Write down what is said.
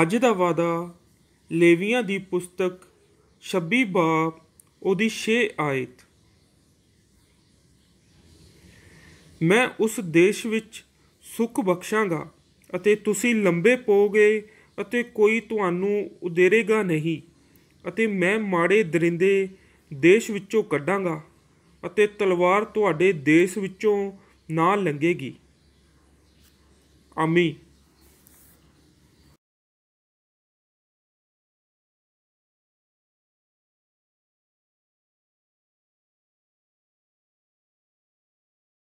ਅੱਜ ਦਾ ਵਾਦਾ ਲੇਵੀਆਂ ਦੀ ਪੁਸਤਕ 26 ਬਾਬ ਉਹਦੀ 6 ਆਇਤ ਮੈਂ ਉਸ ਦੇਸ਼ ਵਿੱਚ ਸੁੱਖ ਬਖਸ਼ਾਂਗਾ ਅਤੇ ਤੁਸੀਂ ਲੰਬੇ ਪੋਗੇ ਅਤੇ ਕੋਈ ਤੁਹਾਨੂੰ ਉਦੇਰੇਗਾ ਨਹੀਂ ਅਤੇ ਮੈਂ ਮਾੜੇ ਦਰਿੰਦੇ ਦੇਸ਼ ਵਿੱਚੋਂ ਕੱਢਾਂਗਾ ਅਤੇ ਤਲਵਾਰ ਤੁਹਾਡੇ ਦੇਸ਼ ਵਿੱਚੋਂ ਨਾ ਲੰਗੇਗੀ ਅਮੀ